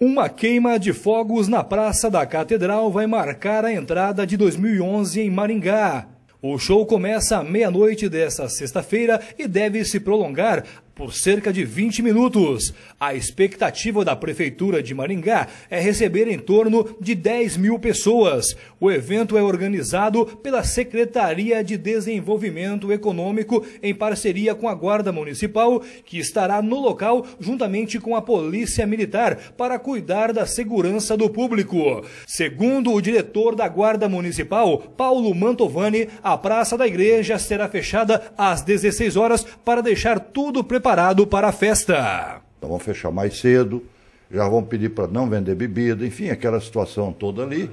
Uma queima de fogos na Praça da Catedral vai marcar a entrada de 2011 em Maringá. O show começa à meia-noite desta sexta-feira e deve se prolongar por cerca de 20 minutos. A expectativa da Prefeitura de Maringá é receber em torno de 10 mil pessoas. O evento é organizado pela Secretaria de Desenvolvimento Econômico em parceria com a Guarda Municipal, que estará no local juntamente com a Polícia Militar para cuidar da segurança do público. Segundo o diretor da Guarda Municipal, Paulo Mantovani, a Praça da Igreja será fechada às 16 horas para deixar tudo preparado preparado para a festa. Então, vamos fechar mais cedo, já vão pedir para não vender bebida, enfim, aquela situação toda ali.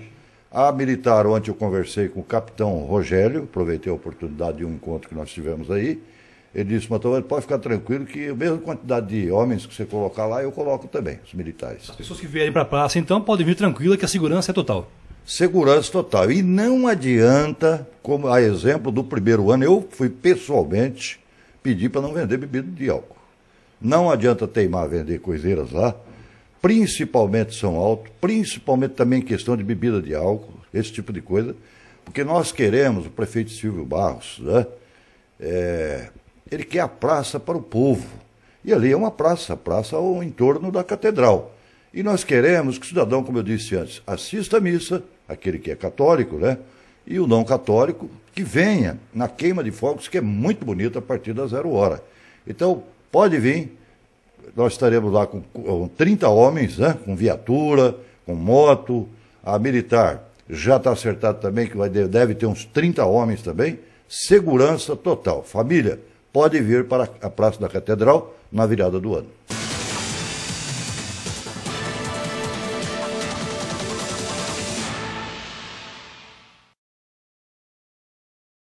A militar, ontem eu conversei com o capitão Rogério, aproveitei a oportunidade de um encontro que nós tivemos aí. Ele disse, Matovani, pode ficar tranquilo que a mesma quantidade de homens que você colocar lá, eu coloco também, os militares. As pessoas que vierem para a praça, então, podem vir tranquila que a segurança é total. Segurança total. E não adianta, como a exemplo do primeiro ano, eu fui pessoalmente pedir para não vender bebida de álcool. Não adianta teimar vender coiseiras lá, principalmente São Alto, principalmente também questão de bebida de álcool, esse tipo de coisa, porque nós queremos, o prefeito Silvio Barros, né? É, ele quer a praça para o povo. E ali é uma praça, a praça ao entorno da catedral. E nós queremos que o cidadão, como eu disse antes, assista à missa, aquele que é católico, né? E o não católico, que venha na queima de fogos, que é muito bonita a partir da zero hora. Então, pode vir, nós estaremos lá com, com 30 homens, né? com viatura, com moto, a militar já está acertado também, que vai, deve ter uns 30 homens também, segurança total. Família, pode vir para a Praça da Catedral na virada do ano.